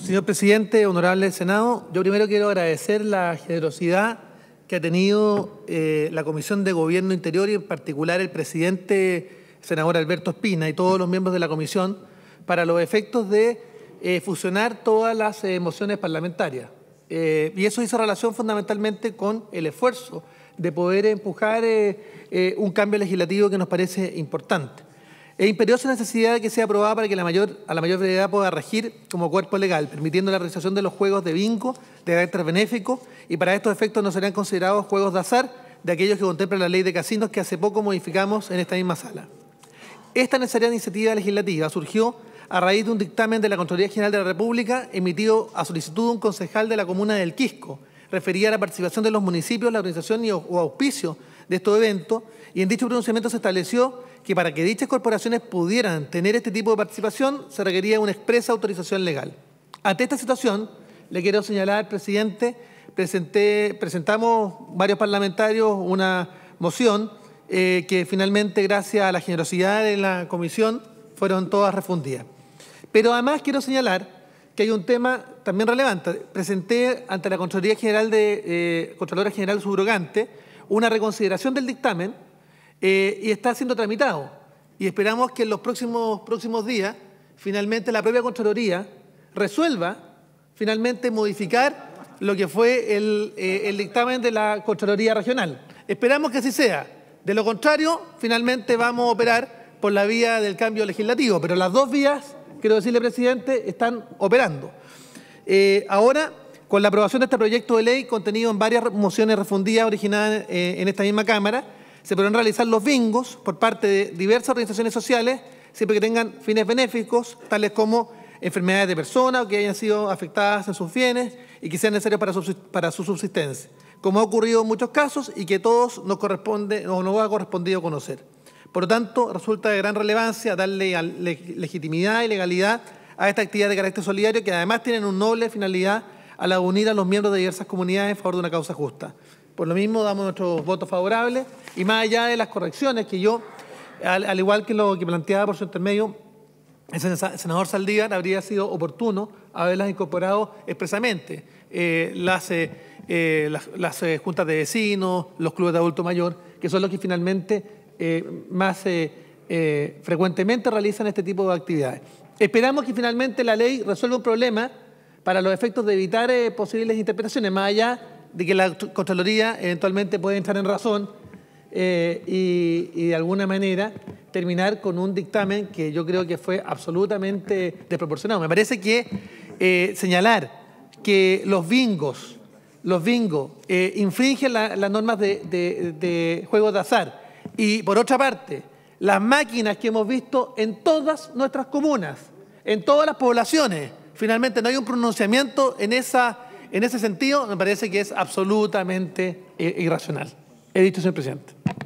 Señor presidente, honorable Senado, yo primero quiero agradecer la generosidad que ha tenido eh, la Comisión de Gobierno Interior y en particular el presidente, senador Alberto Espina, y todos los miembros de la Comisión para los efectos de eh, fusionar todas las emociones eh, mociones parlamentarias. y eso hizo relación fundamentalmente con el esfuerzo de poder empujar un cambio legislativo que nos parece importante. Es imperiosa necesidad de que sea aprobada para que la mayor, a la mayor brevedad pueda regir como cuerpo legal, permitiendo la realización de los juegos de bingo de carácter benéfico y para estos efectos no serán considerados juegos de azar de aquellos que contemplan la ley de casinos que hace poco modificamos en esta misma sala. Esta necesaria iniciativa legislativa surgió a raíz de un dictamen de la Contraloría General de la República emitido a solicitud de un concejal de la comuna del Quisco, refería a la participación de los municipios, la organización y, o auspicio de estos eventos, y en dicho pronunciamiento se estableció que para que dichas corporaciones pudieran tener este tipo de participación se requería una expresa autorización legal. Ante esta situación, le quiero señalar, presidente, presenté, presentamos varios parlamentarios una moción eh, que finalmente, gracias a la generosidad de la comisión, fueron todas refundidas. Pero además quiero señalar que hay un tema también relevante. Presenté ante la Contraloría General de eh, General Subrogante una reconsideración del dictamen eh, y está siendo tramitado. Y esperamos que en los próximos, próximos días, finalmente, la propia Contraloría resuelva, finalmente, modificar lo que fue eh, el, dictamen de la Contraloría Regional. Esperamos que así sea. De lo contrario, finalmente vamos a operar por la vía del cambio legislativo, pero las dos vías, quiero decirle, presidente, están operando. Eh, ahora, con la aprobación de este proyecto de ley contenido en varias mociones refundidas originadas en esta misma Cámara, se podrán realizar los bingos por parte de diversas organizaciones sociales, siempre que tengan fines benéficos, tales como enfermedades de personas o que hayan sido afectadas en sus bienes y que sean necesarios para su, subsistencia, como ha ocurrido en muchos casos y que todos nos corresponde o nos ha correspondido conocer. Por lo tanto, resulta de gran relevancia darle legitimidad y legalidad a esta actividad de carácter solidario que además tienen una noble finalidad a la unir a los miembros de diversas comunidades en favor de una causa justa. Por lo mismo, damos nuestros votos favorables y más allá de las correcciones que yo, al, igual que lo que planteaba por su intermedio, el senador Saldívar habría sido oportuno haberlas incorporado expresamente. Eh, eh, eh, las, las, juntas de vecinos, los clubes de adulto mayor, que son los que finalmente más frecuentemente realizan este tipo de actividades. Esperamos que finalmente la ley resuelva un problema para los efectos de evitar posibles interpretaciones, más allá de que la Contraloría eventualmente puede entrar en razón eh, y, de alguna manera terminar con un dictamen que yo creo que fue absolutamente desproporcionado. Me parece que eh, señalar que los bingos, los eh, infringen las normas de, juego de azar y por otra parte las máquinas que hemos visto en todas nuestras comunas, en todas las poblaciones, finalmente no hay un pronunciamiento en esa en ese sentido, me parece que es absolutamente eh, irracional. He dicho, señor presidente.